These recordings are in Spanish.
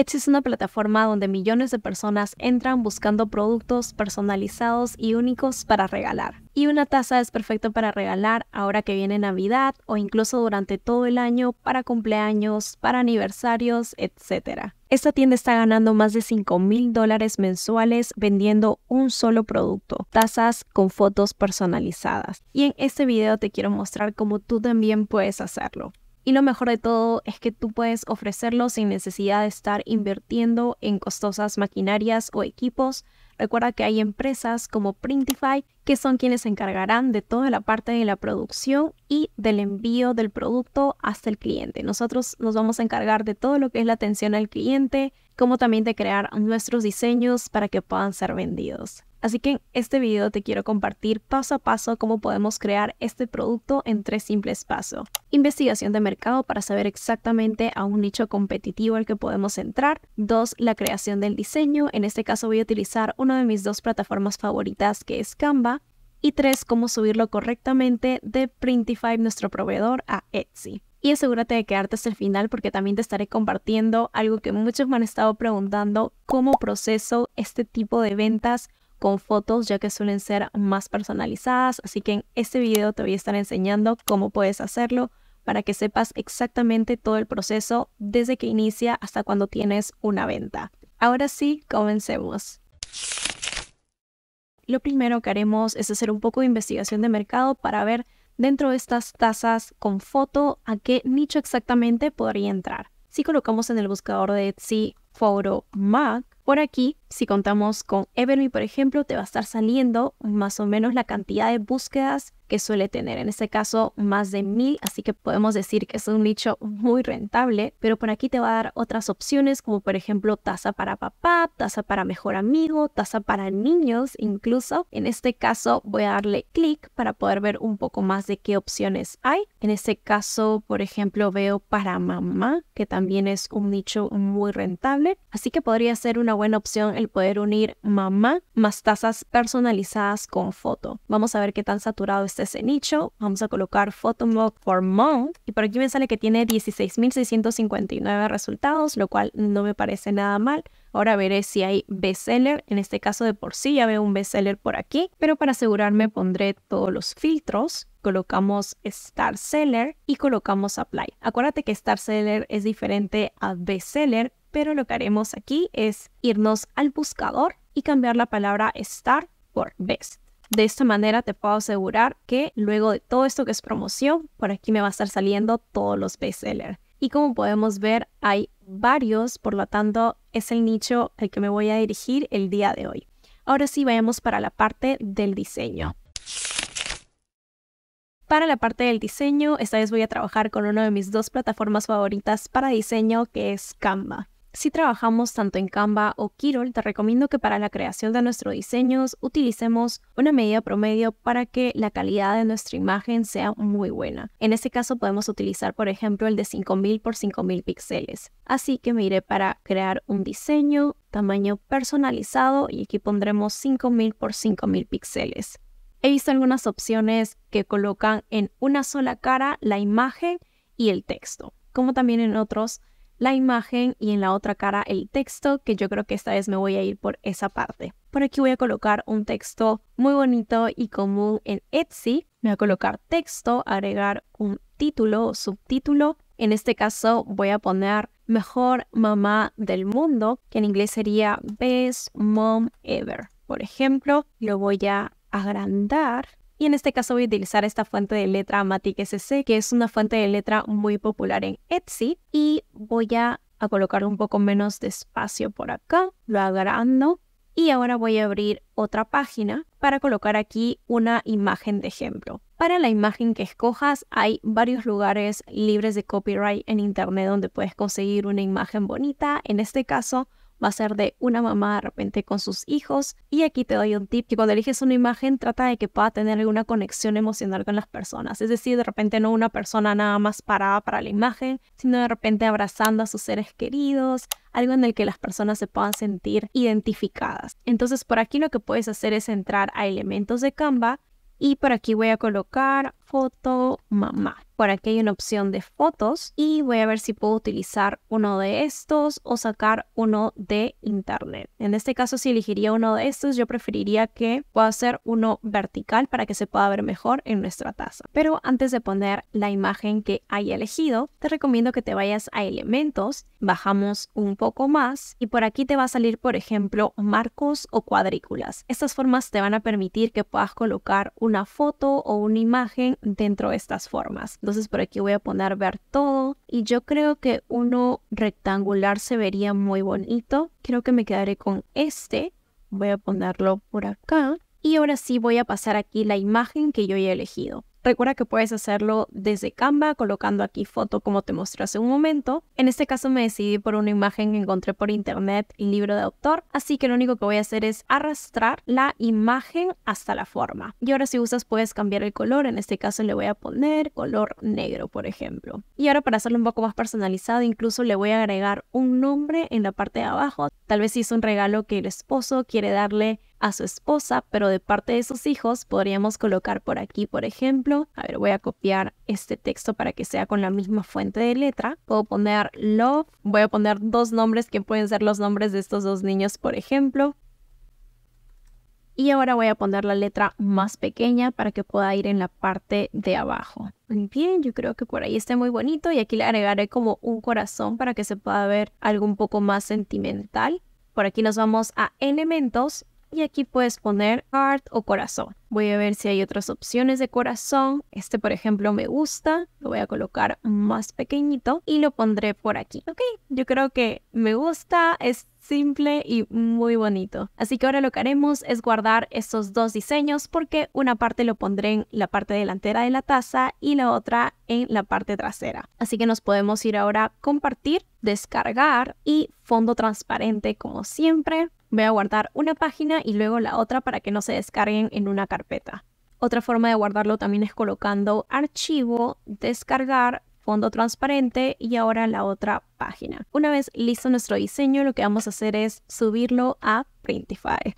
Etsy es una plataforma donde millones de personas entran buscando productos personalizados y únicos para regalar. Y una taza es perfecto para regalar ahora que viene Navidad o incluso durante todo el año para cumpleaños, para aniversarios, etc. Esta tienda está ganando más de 5 mil dólares mensuales vendiendo un solo producto, tazas con fotos personalizadas. Y en este video te quiero mostrar cómo tú también puedes hacerlo. Y lo mejor de todo es que tú puedes ofrecerlo sin necesidad de estar invirtiendo en costosas maquinarias o equipos. Recuerda que hay empresas como Printify que son quienes se encargarán de toda la parte de la producción y del envío del producto hasta el cliente. Nosotros nos vamos a encargar de todo lo que es la atención al cliente, como también de crear nuestros diseños para que puedan ser vendidos. Así que en este video te quiero compartir paso a paso cómo podemos crear este producto en tres simples pasos. Investigación de mercado para saber exactamente a un nicho competitivo al que podemos entrar. Dos, la creación del diseño. En este caso voy a utilizar una de mis dos plataformas favoritas que es Canva. Y tres, cómo subirlo correctamente de Printify, nuestro proveedor, a Etsy y asegúrate de quedarte hasta el final porque también te estaré compartiendo algo que muchos me han estado preguntando, cómo proceso este tipo de ventas con fotos ya que suelen ser más personalizadas, así que en este video te voy a estar enseñando cómo puedes hacerlo para que sepas exactamente todo el proceso desde que inicia hasta cuando tienes una venta. Ahora sí, comencemos. Lo primero que haremos es hacer un poco de investigación de mercado para ver dentro de estas tazas con foto a qué nicho exactamente podría entrar. Si colocamos en el buscador de Etsy Foro Mac, por aquí, si contamos con Everly, por ejemplo, te va a estar saliendo más o menos la cantidad de búsquedas que suele tener, en este caso más de mil, así que podemos decir que es un nicho muy rentable, pero por aquí te va a dar otras opciones como por ejemplo taza para papá, taza para mejor amigo, taza para niños incluso. En este caso voy a darle clic para poder ver un poco más de qué opciones hay. En este caso, por ejemplo, veo para mamá, que también es un nicho muy rentable, así que podría ser una buena opción el poder unir mamá más tazas personalizadas con foto. Vamos a ver qué tan saturado está este, ese nicho. Vamos a colocar Photomog for Mount Y por aquí me sale que tiene 16.659 resultados, lo cual no me parece nada mal. Ahora veré si hay Seller En este caso de por sí ya veo un Seller por aquí. Pero para asegurarme pondré todos los filtros colocamos Star Seller y colocamos Apply. Acuérdate que Star Seller es diferente a Seller pero lo que haremos aquí es irnos al buscador y cambiar la palabra Star por Best. De esta manera te puedo asegurar que luego de todo esto que es promoción, por aquí me va a estar saliendo todos los bestsellers. Y como podemos ver, hay varios, por lo tanto es el nicho al que me voy a dirigir el día de hoy. Ahora sí, vayamos para la parte del diseño. Para la parte del diseño, esta vez voy a trabajar con una de mis dos plataformas favoritas para diseño, que es Canva. Si trabajamos tanto en Canva o Kirol, te recomiendo que para la creación de nuestros diseños utilicemos una medida promedio para que la calidad de nuestra imagen sea muy buena. En este caso podemos utilizar, por ejemplo, el de 5000 por 5000 píxeles. Así que me iré para crear un diseño, tamaño personalizado y aquí pondremos 5000 por 5000 píxeles. He visto algunas opciones que colocan en una sola cara la imagen y el texto, como también en otros la imagen y en la otra cara el texto, que yo creo que esta vez me voy a ir por esa parte. Por aquí voy a colocar un texto muy bonito y común en Etsy. Me voy a colocar texto, agregar un título o subtítulo. En este caso voy a poner mejor mamá del mundo, que en inglés sería best mom ever. Por ejemplo, lo voy a agrandar y en este caso voy a utilizar esta fuente de letra Matic SC, que es una fuente de letra muy popular en Etsy. Y voy a, colocar un poco menos de espacio por acá, lo agrando. Y ahora voy a abrir otra página para colocar aquí una imagen de ejemplo. Para la imagen que escojas hay varios lugares libres de copyright en internet donde puedes conseguir una imagen bonita. En este caso va a ser de una mamá de repente con sus hijos. Y aquí te doy un tip que cuando eliges una imagen trata de que pueda tener alguna conexión emocional con las personas. Es decir, de repente no una persona nada más parada para la imagen, sino de repente abrazando a sus seres queridos, algo en el que las personas se puedan sentir identificadas. Entonces por aquí lo que puedes hacer es entrar a elementos de Canva y por aquí voy a colocar foto mamá. Por aquí hay una opción de fotos y voy a ver si puedo utilizar uno de estos o sacar uno de internet. En este caso, si elegiría uno de estos, yo preferiría que pueda ser uno vertical para que se pueda ver mejor en nuestra taza. Pero antes de poner la imagen que haya elegido, te recomiendo que te vayas a elementos, bajamos un poco más y por aquí te va a salir, por ejemplo, marcos o cuadrículas. Estas formas te van a permitir que puedas colocar una foto o una imagen dentro de estas formas. Entonces por aquí voy a poner ver todo y yo creo que uno rectangular se vería muy bonito. Creo que me quedaré con este. Voy a ponerlo por acá. Y ahora sí voy a pasar aquí la imagen que yo he elegido. Recuerda que puedes hacerlo desde Canva colocando aquí foto como te mostré hace un momento. En este caso me decidí por una imagen que encontré por internet, libro de autor, así que lo único que voy a hacer es arrastrar la imagen hasta la forma. Y ahora si usas puedes cambiar el color, en este caso le voy a poner color negro, por ejemplo. Y ahora para hacerlo un poco más personalizado, incluso le voy a agregar un nombre en la parte de abajo. Tal vez si es un regalo que el esposo quiere darle a su esposa, pero de parte de sus hijos podríamos colocar por aquí, por ejemplo, a ver, voy a copiar este texto para que sea con la misma fuente de letra. Puedo poner love, voy a poner dos nombres que pueden ser los nombres de estos dos niños, por ejemplo. Y ahora voy a poner la letra más pequeña para que pueda ir en la parte de abajo. Bien, yo creo que por ahí está muy bonito y aquí le agregaré como un corazón para que se pueda ver algo un poco más sentimental. Por aquí nos vamos a elementos y aquí puedes poner heart o corazón. Voy a ver si hay otras opciones de corazón. Este, por ejemplo, me gusta. Lo voy a colocar más pequeñito y lo pondré por aquí. Ok, yo creo que me gusta. Es simple y muy bonito. Así que ahora lo que haremos es guardar estos dos diseños porque una parte lo pondré en la parte delantera de la taza y la otra en la parte trasera. Así que nos podemos ir ahora a compartir, descargar y fondo transparente como siempre voy a guardar una página y luego la otra para que no se descarguen en una carpeta. Otra forma de guardarlo también es colocando archivo, descargar, fondo transparente y ahora la otra página. Una vez listo nuestro diseño, lo que vamos a hacer es subirlo a Printify.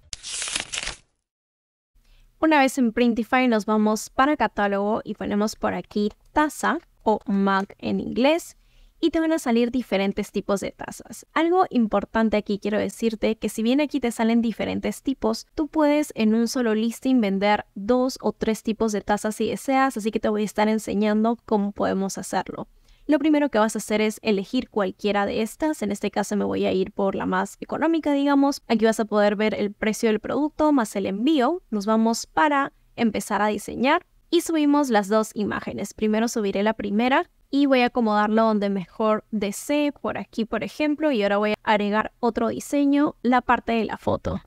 Una vez en Printify nos vamos para catálogo y ponemos por aquí Taza o Mac en inglés y te van a salir diferentes tipos de tazas. Algo importante aquí quiero decirte que si bien aquí te salen diferentes tipos, tú puedes en un solo listing vender dos o tres tipos de tazas si deseas, así que te voy a estar enseñando cómo podemos hacerlo. Lo primero que vas a hacer es elegir cualquiera de estas, en este caso me voy a ir por la más económica, digamos. Aquí vas a poder ver el precio del producto más el envío. Nos vamos para empezar a diseñar y subimos las dos imágenes. Primero subiré la primera y voy a acomodarlo donde mejor desee, por aquí por ejemplo, y ahora voy a agregar otro diseño, la parte de la foto.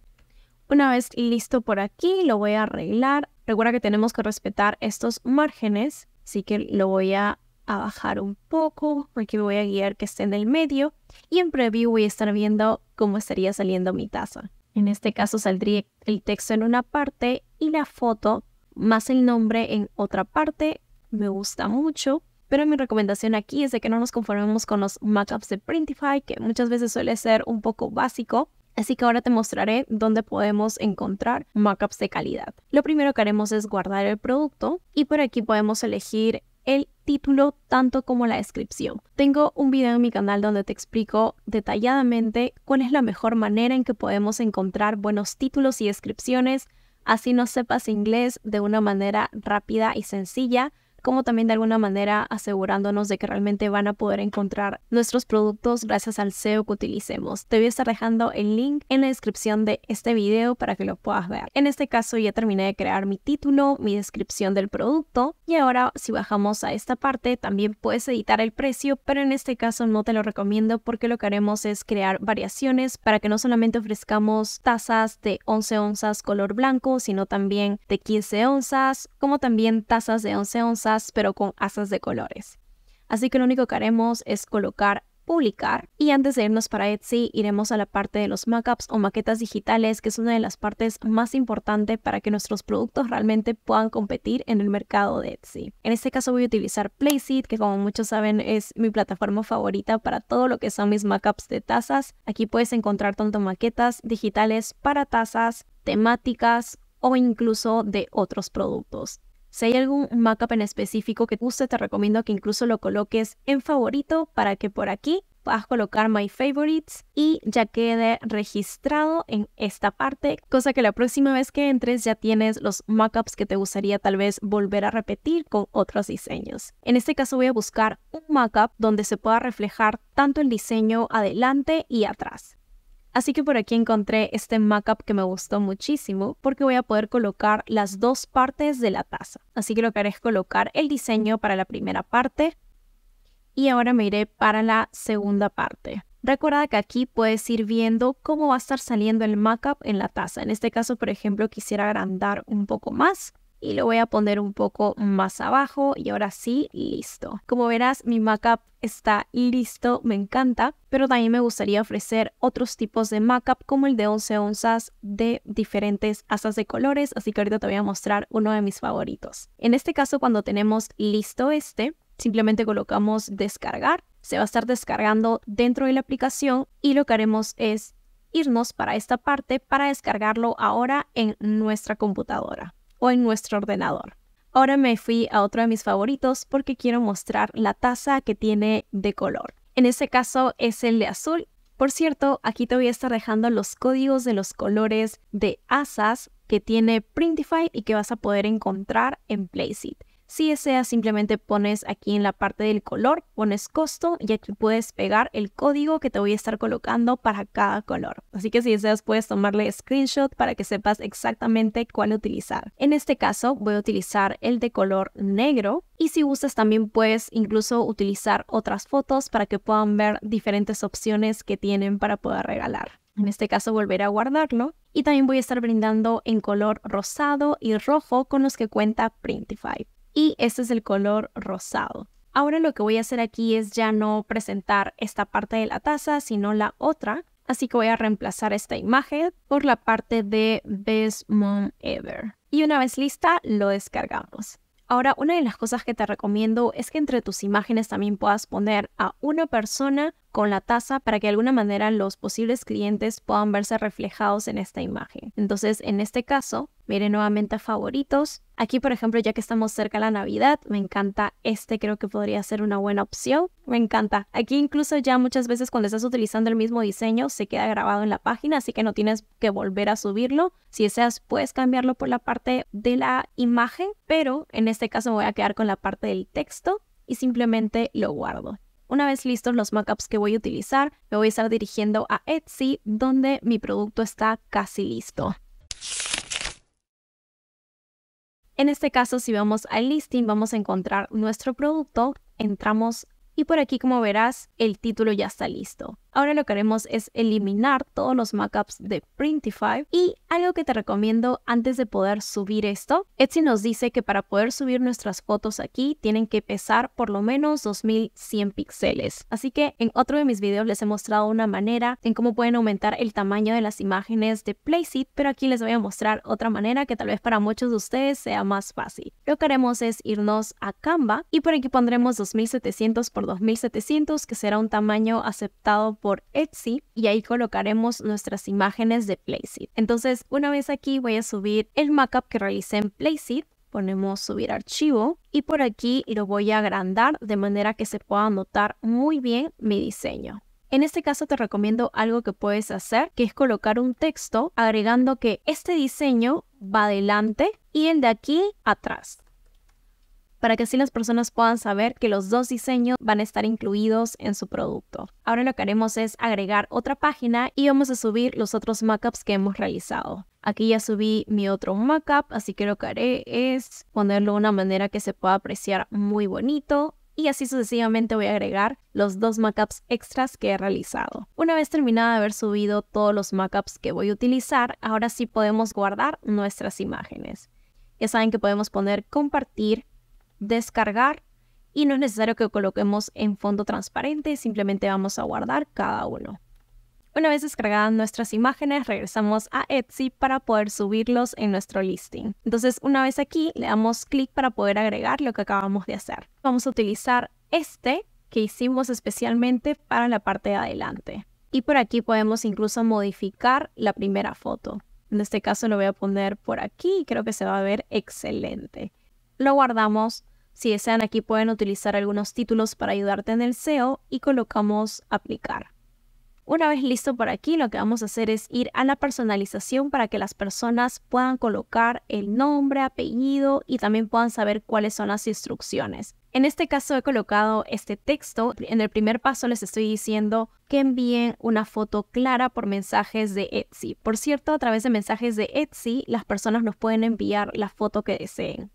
Una vez listo por aquí, lo voy a arreglar. Recuerda que tenemos que respetar estos márgenes, así que lo voy a, bajar un poco, porque voy a guiar que esté en el medio, y en preview voy a estar viendo cómo estaría saliendo mi taza. En este caso saldría el texto en una parte y la foto más el nombre en otra parte. Me gusta mucho. Pero mi recomendación aquí es de que no nos conformemos con los mockups de Printify, que muchas veces suele ser un poco básico. Así que ahora te mostraré dónde podemos encontrar mockups de calidad. Lo primero que haremos es guardar el producto y por aquí podemos elegir el título tanto como la descripción. Tengo un video en mi canal donde te explico detalladamente cuál es la mejor manera en que podemos encontrar buenos títulos y descripciones, así no sepas inglés de una manera rápida y sencilla como también de alguna manera asegurándonos de que realmente van a poder encontrar nuestros productos gracias al SEO que utilicemos. Te voy a estar dejando el link en la descripción de este video para que lo puedas ver. En este caso ya terminé de crear mi título, mi descripción del producto y ahora si bajamos a esta parte también puedes editar el precio, pero en este caso no te lo recomiendo porque lo que haremos es crear variaciones para que no solamente ofrezcamos tazas de 11 onzas color blanco, sino también de 15 onzas, como también tazas de 11 onzas pero con asas de colores. Así que lo único que haremos es colocar publicar y antes de irnos para Etsy iremos a la parte de los mockups o maquetas digitales que es una de las partes más importantes para que nuestros productos realmente puedan competir en el mercado de Etsy. En este caso voy a utilizar Placeit que como muchos saben es mi plataforma favorita para todo lo que son mis mockups de tazas. Aquí puedes encontrar tanto maquetas digitales para tazas, temáticas o incluso de otros productos. Si hay algún mockup en específico que te guste, te recomiendo que incluso lo coloques en favorito para que por aquí puedas colocar My Favorites y ya quede registrado en esta parte, cosa que la próxima vez que entres ya tienes los mockups que te gustaría tal vez volver a repetir con otros diseños. En este caso voy a buscar un mockup donde se pueda reflejar tanto el diseño adelante y atrás. Así que por aquí encontré este mockup que me gustó muchísimo porque voy a poder colocar las dos partes de la taza. Así que lo que haré es colocar el diseño para la primera parte y ahora me iré para la segunda parte. Recuerda que aquí puedes ir viendo cómo va a estar saliendo el mockup en la taza. En este caso, por ejemplo, quisiera agrandar un poco más y lo voy a poner un poco más abajo y ahora sí, listo. Como verás, mi mockup está listo, me encanta, pero también me gustaría ofrecer otros tipos de Macup como el de 11 onzas de diferentes asas de colores, así que ahorita te voy a mostrar uno de mis favoritos. En este caso, cuando tenemos listo este, simplemente colocamos descargar, se va a estar descargando dentro de la aplicación y lo que haremos es irnos para esta parte para descargarlo ahora en nuestra computadora en nuestro ordenador. Ahora me fui a otro de mis favoritos porque quiero mostrar la taza que tiene de color. En este caso es el de azul. Por cierto, aquí te voy a estar dejando los códigos de los colores de asas que tiene Printify y que vas a poder encontrar en Placeit. Si deseas, simplemente pones aquí en la parte del color, pones costo y aquí puedes pegar el código que te voy a estar colocando para cada color. Así que si deseas, puedes tomarle screenshot para que sepas exactamente cuál utilizar. En este caso, voy a utilizar el de color negro y si gustas también puedes incluso utilizar otras fotos para que puedan ver diferentes opciones que tienen para poder regalar. En este caso volveré a guardarlo y también voy a estar brindando en color rosado y rojo con los que cuenta Printify y este es el color rosado. Ahora lo que voy a hacer aquí es ya no presentar esta parte de la taza, sino la otra, así que voy a reemplazar esta imagen por la parte de Best Mom Ever. Y una vez lista, lo descargamos. Ahora, una de las cosas que te recomiendo es que entre tus imágenes también puedas poner a una persona con la taza para que de alguna manera los posibles clientes puedan verse reflejados en esta imagen. Entonces, en este caso, mire nuevamente a favoritos. Aquí, por ejemplo, ya que estamos cerca de la Navidad, me encanta este, creo que podría ser una buena opción. Me encanta. Aquí incluso ya muchas veces cuando estás utilizando el mismo diseño se queda grabado en la página, así que no tienes que volver a subirlo. Si deseas, puedes cambiarlo por la parte de la imagen, pero en este caso voy a quedar con la parte del texto y simplemente lo guardo. Una vez listos los mockups que voy a utilizar, me voy a estar dirigiendo a Etsy, donde mi producto está casi listo. En este caso, si vamos al listing, vamos a encontrar nuestro producto, entramos y por aquí, como verás, el título ya está listo. Ahora lo que haremos es eliminar todos los mockups de Printify y algo que te recomiendo antes de poder subir esto, Etsy nos dice que para poder subir nuestras fotos aquí tienen que pesar por lo menos 2100 píxeles. Así que en otro de mis videos les he mostrado una manera en cómo pueden aumentar el tamaño de las imágenes de Placeit, pero aquí les voy a mostrar otra manera que tal vez para muchos de ustedes sea más fácil. Lo que haremos es irnos a Canva y por aquí pondremos 2700 por 2700 que será un tamaño aceptado por Etsy y ahí colocaremos nuestras imágenes de Placeit. Entonces, una vez aquí voy a subir el mockup que realicé en Placeit ponemos subir archivo y por aquí lo voy a agrandar de manera que se pueda notar muy bien mi diseño. En este caso te recomiendo algo que puedes hacer, que es colocar un texto agregando que este diseño va adelante y el de aquí atrás para que así las personas puedan saber que los dos diseños van a estar incluidos en su producto. Ahora lo que haremos es agregar otra página y vamos a subir los otros mockups que hemos realizado. Aquí ya subí mi otro mockup, así que lo que haré es ponerlo de una manera que se pueda apreciar muy bonito y así sucesivamente voy a agregar los dos mockups extras que he realizado. Una vez terminada de haber subido todos los mockups que voy a utilizar, ahora sí podemos guardar nuestras imágenes. Ya saben que podemos poner compartir descargar y no es necesario que coloquemos en fondo transparente, simplemente vamos a guardar cada uno. Una vez descargadas nuestras imágenes, regresamos a Etsy para poder subirlos en nuestro listing. Entonces, una vez aquí, le damos clic para poder agregar lo que acabamos de hacer. Vamos a utilizar este que hicimos especialmente para la parte de adelante. Y por aquí podemos incluso modificar la primera foto. En este caso lo voy a poner por aquí y creo que se va a ver excelente. Lo guardamos si desean, aquí pueden utilizar algunos títulos para ayudarte en el SEO y colocamos aplicar. Una vez listo por aquí, lo que vamos a hacer es ir a la personalización para que las personas puedan colocar el nombre, apellido y también puedan saber cuáles son las instrucciones. En este caso he colocado este texto. En el primer paso les estoy diciendo que envíen una foto clara por mensajes de Etsy. Por cierto, a través de mensajes de Etsy, las personas nos pueden enviar la foto que deseen.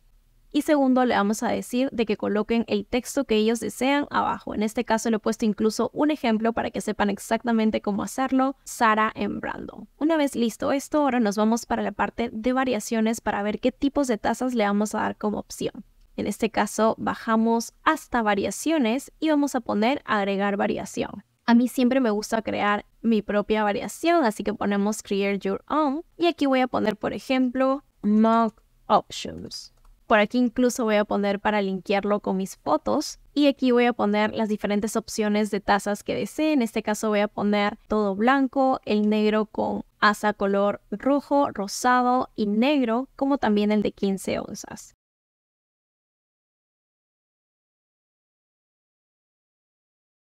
Y segundo, le vamos a decir de que coloquen el texto que ellos desean abajo. En este caso le he puesto incluso un ejemplo para que sepan exactamente cómo hacerlo, Sara en Brando. Una vez listo esto, ahora nos vamos para la parte de variaciones para ver qué tipos de tasas le vamos a dar como opción. En este caso, bajamos hasta variaciones y vamos a poner agregar variación. A mí siempre me gusta crear mi propia variación, así que ponemos create your own. Y aquí voy a poner, por ejemplo, mock options. Por aquí incluso voy a poner para linkearlo con mis fotos. Y aquí voy a poner las diferentes opciones de tazas que desee. En este caso voy a poner todo blanco, el negro con asa color rojo, rosado y negro, como también el de 15 onzas.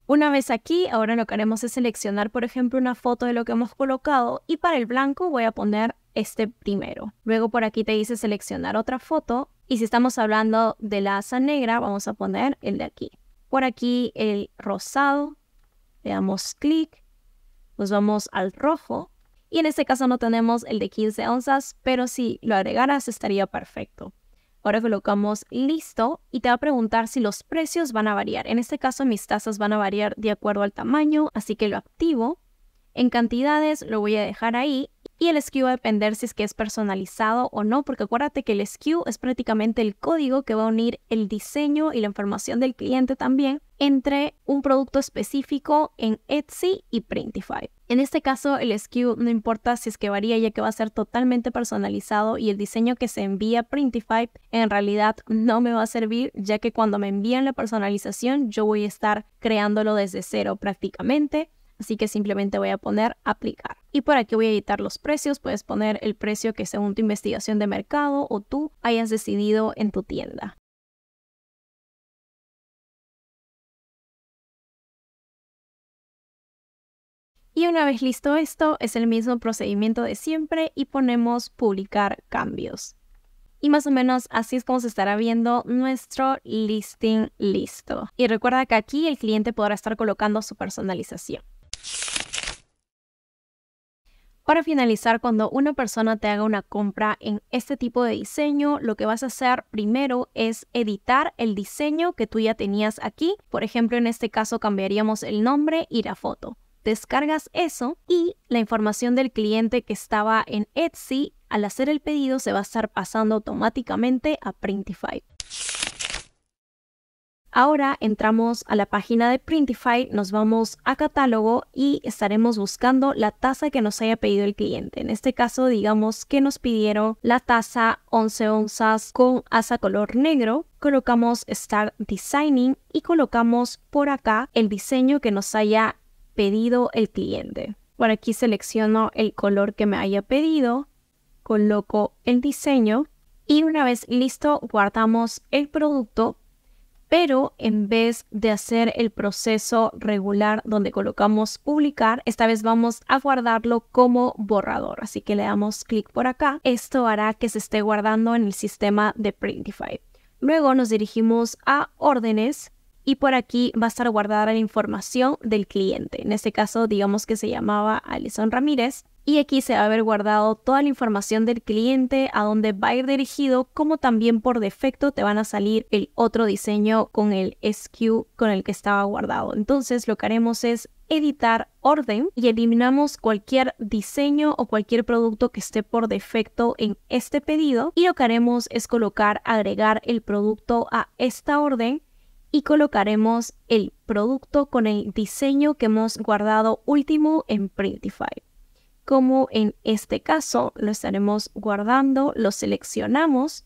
Una vez aquí, ahora lo que haremos es seleccionar, por ejemplo, una foto de lo que hemos colocado y para el blanco voy a poner este primero. Luego por aquí te dice seleccionar otra foto y si estamos hablando de la asa negra, vamos a poner el de aquí. Por aquí el rosado, le damos clic, nos vamos al rojo. Y en este caso no tenemos el de 15 onzas, pero si lo agregaras estaría perfecto. Ahora colocamos listo y te va a preguntar si los precios van a variar. En este caso mis tasas van a variar de acuerdo al tamaño, así que lo activo. En cantidades lo voy a dejar ahí y el SKU va a depender si es que es personalizado o no, porque acuérdate que el SKU es prácticamente el código que va a unir el diseño y la información del cliente también entre un producto específico en Etsy y Printify. En este caso, el SKU no importa si es que varía, ya que va a ser totalmente personalizado y el diseño que se envía a Printify en realidad no me va a servir, ya que cuando me envían la personalización yo voy a estar creándolo desde cero prácticamente Así que simplemente voy a poner aplicar. Y por aquí voy a editar los precios. Puedes poner el precio que según tu investigación de mercado o tú hayas decidido en tu tienda. Y una vez listo esto, es el mismo procedimiento de siempre y ponemos publicar cambios. Y más o menos así es como se estará viendo nuestro listing listo. Y recuerda que aquí el cliente podrá estar colocando su personalización. Para finalizar, cuando una persona te haga una compra en este tipo de diseño, lo que vas a hacer primero es editar el diseño que tú ya tenías aquí. Por ejemplo, en este caso cambiaríamos el nombre y la foto. Descargas eso y la información del cliente que estaba en Etsy al hacer el pedido se va a estar pasando automáticamente a Printify. Ahora entramos a la página de Printify, nos vamos a catálogo y estaremos buscando la taza que nos haya pedido el cliente. En este caso, digamos que nos pidieron la taza 11 onzas con asa color negro. Colocamos Start Designing y colocamos por acá el diseño que nos haya pedido el cliente. Por aquí selecciono el color que me haya pedido, coloco el diseño y una vez listo guardamos el producto pero en vez de hacer el proceso regular donde colocamos publicar, esta vez vamos a guardarlo como borrador. Así que le damos clic por acá. Esto hará que se esté guardando en el sistema de Printify. Luego nos dirigimos a órdenes y por aquí va a estar guardada la información del cliente. En este caso, digamos que se llamaba Alison Ramírez y aquí se va a haber guardado toda la información del cliente, a dónde va a ir dirigido, como también por defecto te van a salir el otro diseño con el SKU con el que estaba guardado. Entonces lo que haremos es editar orden y eliminamos cualquier diseño o cualquier producto que esté por defecto en este pedido y lo que haremos es colocar agregar el producto a esta orden y colocaremos el producto con el diseño que hemos guardado último en Printify como en este caso lo estaremos guardando, lo seleccionamos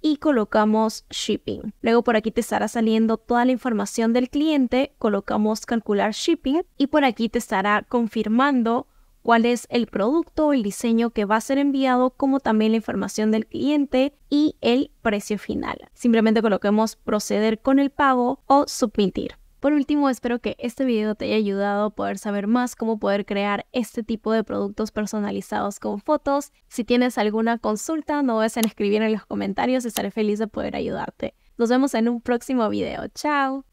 y colocamos shipping. Luego por aquí te estará saliendo toda la información del cliente, colocamos calcular shipping y por aquí te estará confirmando cuál es el producto o el diseño que va a ser enviado, como también la información del cliente y el precio final. Simplemente coloquemos proceder con el pago o submitir. Por último, espero que este video te haya ayudado a poder saber más cómo poder crear este tipo de productos personalizados con fotos. Si tienes alguna consulta, no dudes en escribir en los comentarios, y estaré feliz de poder ayudarte. Nos vemos en un próximo video. Chao.